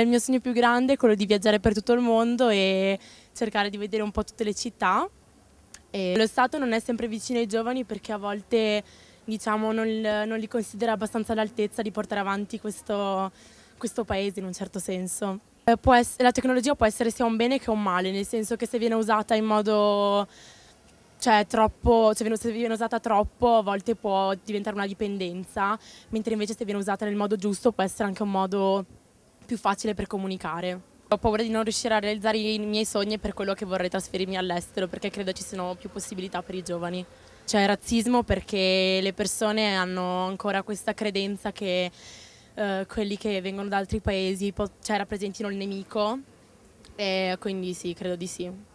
il mio sogno più grande è quello di viaggiare per tutto il mondo e cercare di vedere un po' tutte le città. E lo Stato non è sempre vicino ai giovani perché a volte diciamo, non, non, li considera abbastanza all'altezza di portare avanti questo, questo paese in un certo senso. Eh, essere, la tecnologia può essere sia un bene che un male, nel senso che se viene usata in modo cioè, troppo, cioè, se viene usata troppo a volte può diventare una dipendenza, mentre invece se viene usata nel modo giusto può essere anche un modo più facile per comunicare. Ho paura di non riuscire a realizzare i miei sogni per quello che vorrei trasferirmi all'estero, perché credo ci siano più possibilità per i giovani. C'è razzismo perché le persone hanno ancora questa credenza che eh, quelli che vengono da altri paesi cioè, rappresentino il nemico, e quindi sì, credo di sì.